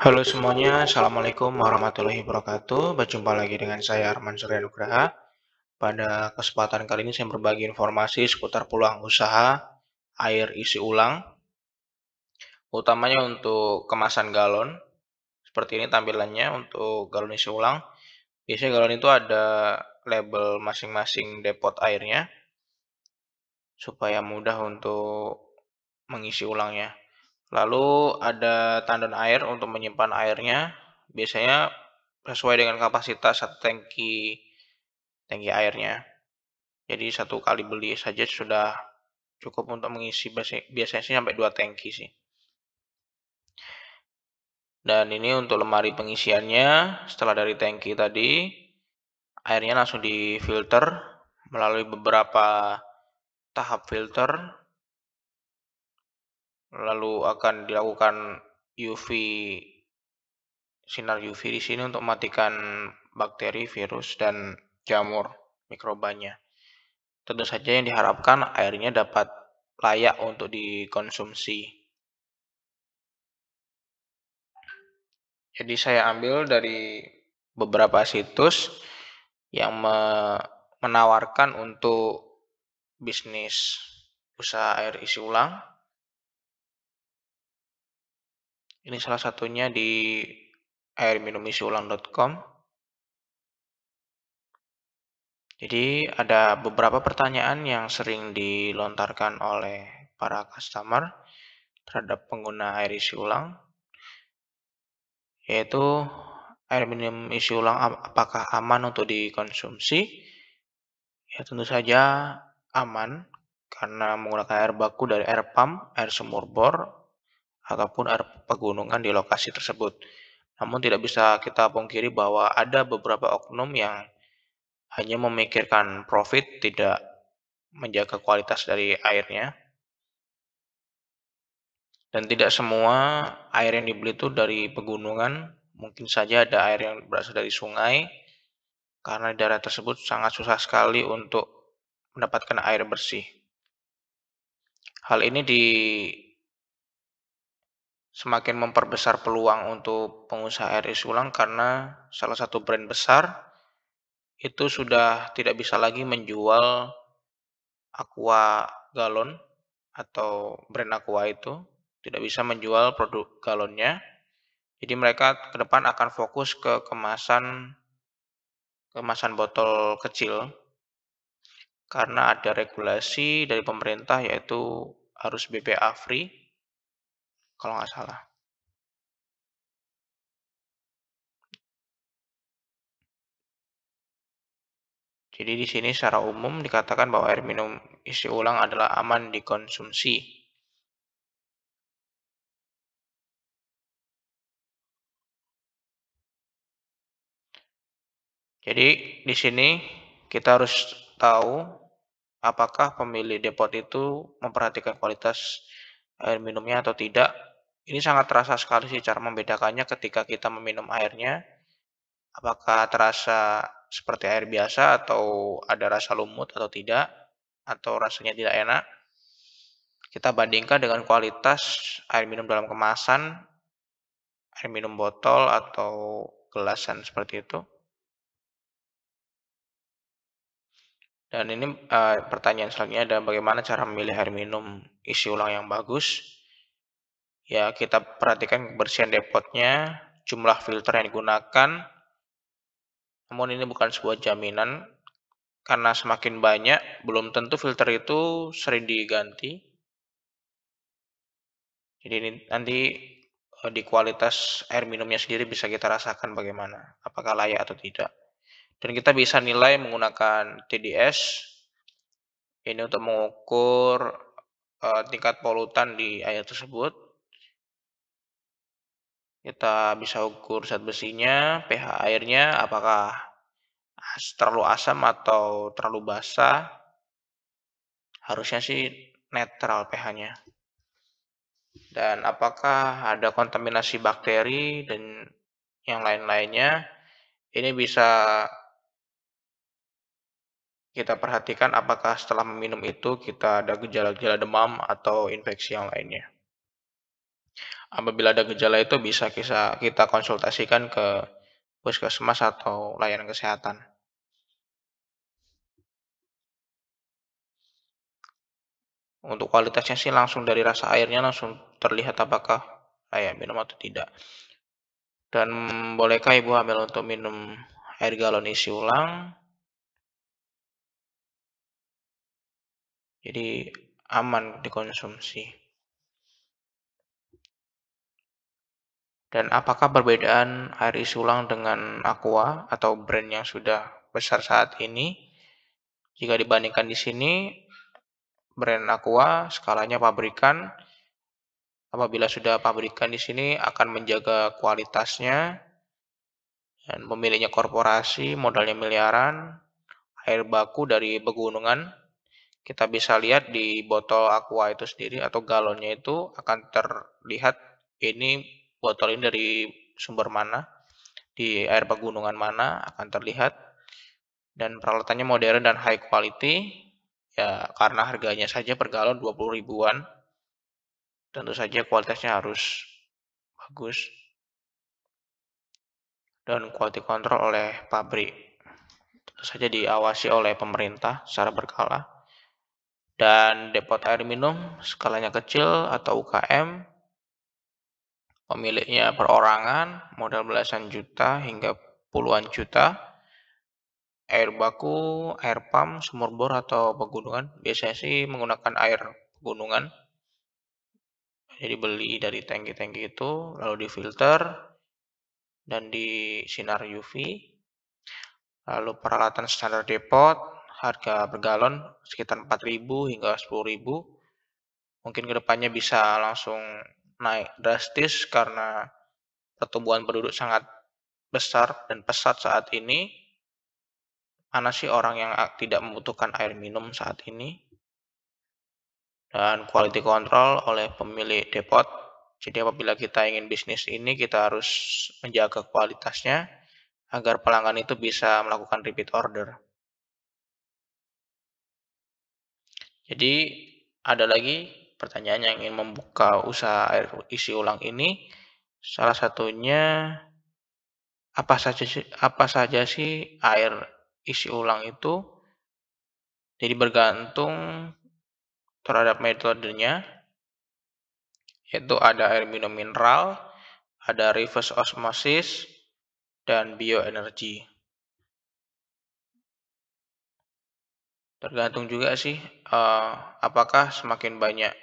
Halo semuanya, Assalamualaikum warahmatullahi wabarakatuh. Berjumpa lagi dengan saya Arman Surya Nugraha. Pada kesempatan kali ini saya berbagi informasi seputar peluang usaha air isi ulang. Utamanya untuk kemasan galon. Seperti ini tampilannya untuk galon isi ulang. Biasanya galon itu ada label masing-masing depot airnya. Supaya mudah untuk mengisi ulangnya. Lalu ada tandon air untuk menyimpan airnya. Biasanya sesuai dengan kapasitas satu tangki tangki airnya. Jadi satu kali beli saja sudah cukup untuk mengisi biasanya sih sampai dua tangki sih. Dan ini untuk lemari pengisiannya setelah dari tangki tadi airnya langsung difilter melalui beberapa tahap filter lalu akan dilakukan UV sinar UV di sini untuk mematikan bakteri, virus, dan jamur mikrobanya. Tentu saja yang diharapkan airnya dapat layak untuk dikonsumsi. Jadi saya ambil dari beberapa situs yang menawarkan untuk bisnis usaha air isi ulang Ini salah satunya di airminumisiulang.com. Jadi ada beberapa pertanyaan yang sering dilontarkan oleh para customer terhadap pengguna air isi ulang yaitu air minum isi ulang apakah aman untuk dikonsumsi? Ya tentu saja aman karena menggunakan air baku dari air pump, air sumur bor ataupun air pegunungan di lokasi tersebut. Namun tidak bisa kita pungkiri bahwa ada beberapa oknum yang hanya memikirkan profit, tidak menjaga kualitas dari airnya. Dan tidak semua air yang dibeli itu dari pegunungan, mungkin saja ada air yang berasal dari sungai, karena daerah tersebut sangat susah sekali untuk mendapatkan air bersih. Hal ini di semakin memperbesar peluang untuk pengusaha air ulang karena salah satu brand besar itu sudah tidak bisa lagi menjual aqua galon atau brand aqua itu tidak bisa menjual produk galonnya. Jadi mereka ke depan akan fokus ke kemasan kemasan botol kecil karena ada regulasi dari pemerintah yaitu harus BPA free kalau nggak salah. Jadi di sini secara umum dikatakan bahwa air minum isi ulang adalah aman dikonsumsi. Jadi di sini kita harus tahu apakah pemilih depot itu memperhatikan kualitas air minumnya atau tidak ini sangat terasa sekali sih cara membedakannya ketika kita meminum airnya. Apakah terasa seperti air biasa atau ada rasa lumut atau tidak atau rasanya tidak enak. Kita bandingkan dengan kualitas air minum dalam kemasan, air minum botol atau gelasan seperti itu. Dan ini uh, pertanyaan selanjutnya adalah bagaimana cara memilih air minum isi ulang yang bagus. Ya, kita perhatikan kebersihan depotnya, jumlah filter yang digunakan. Namun ini bukan sebuah jaminan, karena semakin banyak, belum tentu filter itu sering diganti. Jadi ini, nanti e, di kualitas air minumnya sendiri bisa kita rasakan bagaimana, apakah layak atau tidak. Dan kita bisa nilai menggunakan TDS, ini untuk mengukur e, tingkat polutan di air tersebut. Kita bisa ukur zat besinya, pH airnya, apakah terlalu asam atau terlalu basah. Harusnya sih netral pH-nya. Dan apakah ada kontaminasi bakteri dan yang lain-lainnya. Ini bisa kita perhatikan apakah setelah meminum itu kita ada gejala-gejala demam atau infeksi yang lainnya. Apabila ada gejala itu bisa kita, konsultasikan ke puskesmas atau layanan kesehatan. Untuk kualitasnya sih langsung dari rasa airnya langsung terlihat apakah ayam minum atau tidak. Dan bolehkah ibu hamil untuk minum air galon isi ulang? Jadi aman dikonsumsi. Dan apakah perbedaan air isi ulang dengan aqua atau brand yang sudah besar saat ini? Jika dibandingkan di sini, brand aqua skalanya pabrikan. Apabila sudah pabrikan di sini akan menjaga kualitasnya dan pemiliknya korporasi, modalnya miliaran, air baku dari pegunungan. Kita bisa lihat di botol aqua itu sendiri atau galonnya itu akan terlihat ini botol ini dari sumber mana, di air pegunungan mana akan terlihat. Dan peralatannya modern dan high quality, ya karena harganya saja per galon 20 ribuan, tentu saja kualitasnya harus bagus. Dan quality control oleh pabrik, tentu saja diawasi oleh pemerintah secara berkala. Dan depot air minum skalanya kecil atau UKM pemiliknya perorangan, modal belasan juta hingga puluhan juta, air baku, air pump, sumur bor atau pegunungan, biasanya sih menggunakan air pegunungan. Jadi beli dari tangki-tangki itu, lalu difilter dan di sinar UV. Lalu peralatan standar depot, harga per galon sekitar 4.000 hingga 10.000. Mungkin kedepannya bisa langsung naik drastis karena pertumbuhan penduduk sangat besar dan pesat saat ini. Mana sih orang yang ah, tidak membutuhkan air minum saat ini? Dan quality control oleh pemilik depot. Jadi apabila kita ingin bisnis ini, kita harus menjaga kualitasnya agar pelanggan itu bisa melakukan repeat order. Jadi ada lagi pertanyaan yang ingin membuka usaha air isi ulang ini salah satunya apa saja sih, apa saja sih air isi ulang itu jadi bergantung terhadap metodenya yaitu ada air minum mineral, ada reverse osmosis dan bioenergi. Tergantung juga sih eh, apakah semakin banyak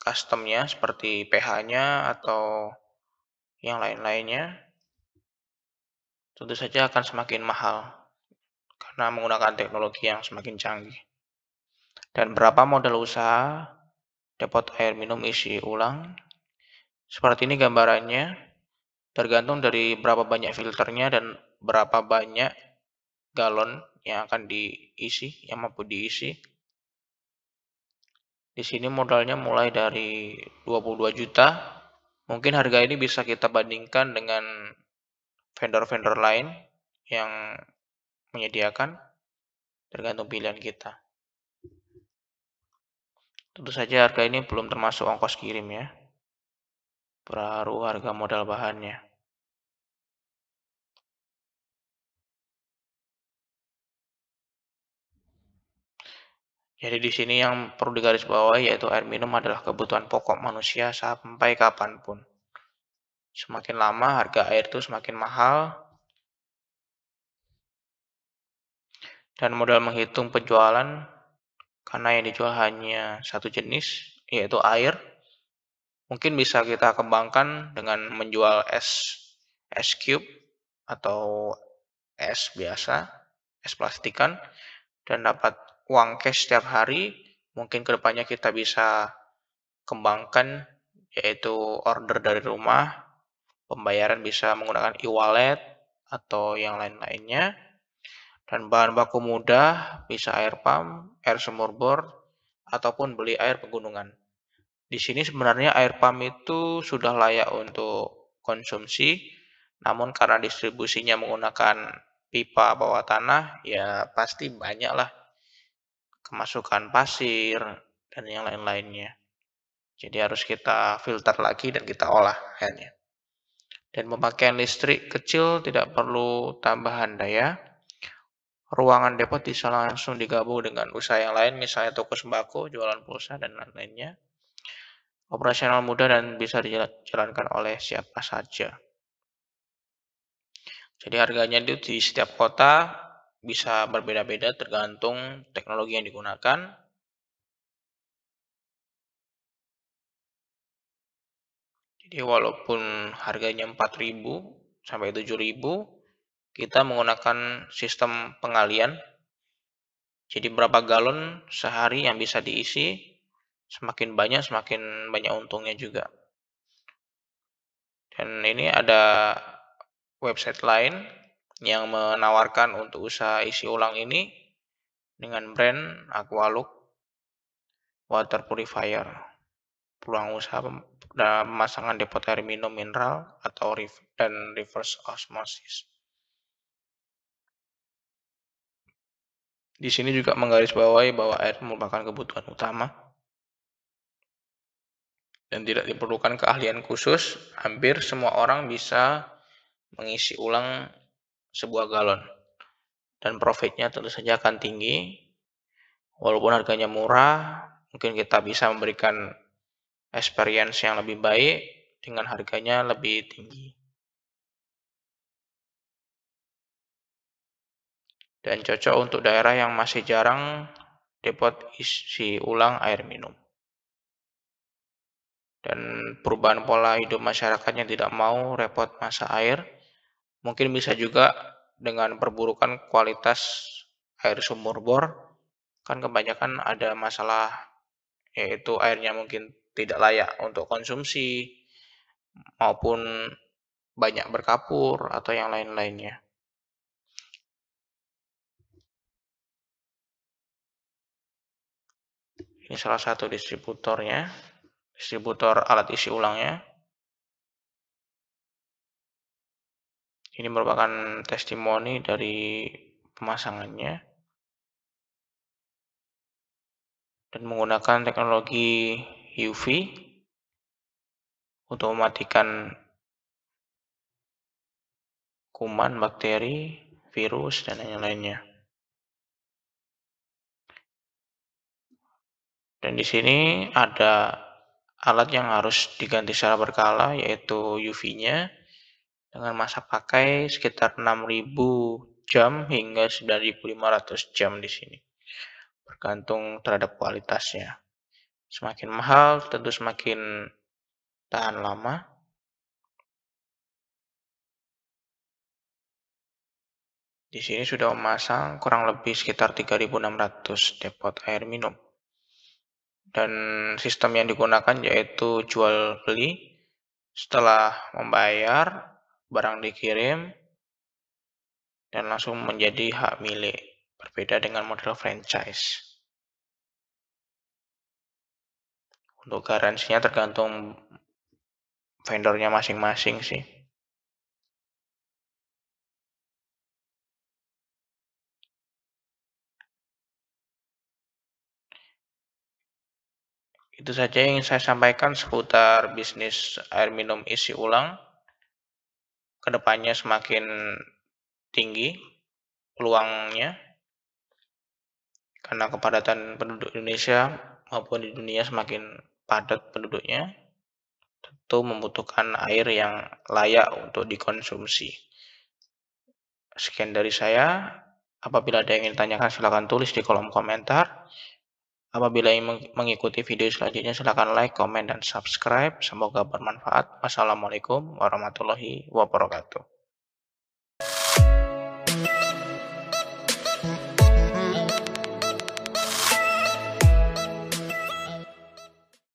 customnya seperti PH-nya atau yang lain-lainnya tentu saja akan semakin mahal karena menggunakan teknologi yang semakin canggih. Dan berapa modal usaha depot air minum isi ulang? Seperti ini gambarannya, tergantung dari berapa banyak filternya dan berapa banyak galon yang akan diisi, yang mampu diisi. Di sini modalnya mulai dari 22 juta. Mungkin harga ini bisa kita bandingkan dengan vendor-vendor lain yang menyediakan tergantung pilihan kita. Tentu saja harga ini belum termasuk ongkos kirim ya. Baru harga modal bahannya. Jadi di sini yang perlu digarisbawahi yaitu air minum adalah kebutuhan pokok manusia sampai kapanpun. Semakin lama harga air itu semakin mahal. Dan modal menghitung penjualan karena yang dijual hanya satu jenis yaitu air. Mungkin bisa kita kembangkan dengan menjual es es cube atau es biasa, es plastikan dan dapat uang cash setiap hari, mungkin kedepannya kita bisa kembangkan yaitu order dari rumah, pembayaran bisa menggunakan e-wallet atau yang lain-lainnya, dan bahan baku mudah bisa air pump, air sumur bor ataupun beli air pegunungan. Di sini sebenarnya air pump itu sudah layak untuk konsumsi, namun karena distribusinya menggunakan pipa bawah tanah, ya pasti banyaklah. lah kemasukan pasir, dan yang lain-lainnya. Jadi harus kita filter lagi dan kita olah airnya. Dan pemakaian listrik kecil tidak perlu tambahan daya. Ruangan depot bisa langsung digabung dengan usaha yang lain, misalnya toko sembako, jualan pulsa, dan lain-lainnya. Operasional mudah dan bisa dijalankan oleh siapa saja. Jadi harganya itu di setiap kota bisa berbeda-beda tergantung teknologi yang digunakan. Jadi walaupun harganya 4000 sampai 7000, kita menggunakan sistem pengalian. Jadi berapa galon sehari yang bisa diisi, semakin banyak semakin banyak untungnya juga. Dan ini ada website lain yang menawarkan untuk usaha isi ulang ini dengan brand Aqualook Water Purifier. Peluang usaha dan pemasangan depot air minum mineral atau dan reverse osmosis. Di sini juga menggarisbawahi bahwa air merupakan kebutuhan utama dan tidak diperlukan keahlian khusus, hampir semua orang bisa mengisi ulang sebuah galon. Dan profitnya tentu saja akan tinggi. Walaupun harganya murah, mungkin kita bisa memberikan experience yang lebih baik dengan harganya lebih tinggi. Dan cocok untuk daerah yang masih jarang depot isi ulang air minum. Dan perubahan pola hidup masyarakat yang tidak mau repot masa air, Mungkin bisa juga dengan perburukan kualitas air sumur bor. Kan kebanyakan ada masalah yaitu airnya mungkin tidak layak untuk konsumsi maupun banyak berkapur atau yang lain-lainnya. Ini salah satu distributornya, distributor alat isi ulangnya. Ini merupakan testimoni dari pemasangannya dan menggunakan teknologi UV untuk mematikan kuman, bakteri, virus, dan lain-lainnya. Dan di sini ada alat yang harus diganti secara berkala yaitu UV-nya dengan masa pakai sekitar 6000 jam hingga 9500 jam di sini. Bergantung terhadap kualitasnya. Semakin mahal tentu semakin tahan lama. Di sini sudah memasang kurang lebih sekitar 3600 depot air minum. Dan sistem yang digunakan yaitu jual beli setelah membayar barang dikirim dan langsung menjadi hak milik, berbeda dengan model franchise. Untuk garansinya tergantung vendornya masing-masing sih. Itu saja yang saya sampaikan seputar bisnis air minum isi ulang kedepannya semakin tinggi peluangnya karena kepadatan penduduk Indonesia maupun di dunia semakin padat penduduknya tentu membutuhkan air yang layak untuk dikonsumsi. Sekian dari saya. Apabila ada yang ingin tanyakan silakan tulis di kolom komentar. Apabila ingin mengikuti video selanjutnya, silakan like, komen, dan subscribe. Semoga bermanfaat. Wassalamualaikum warahmatullahi wabarakatuh.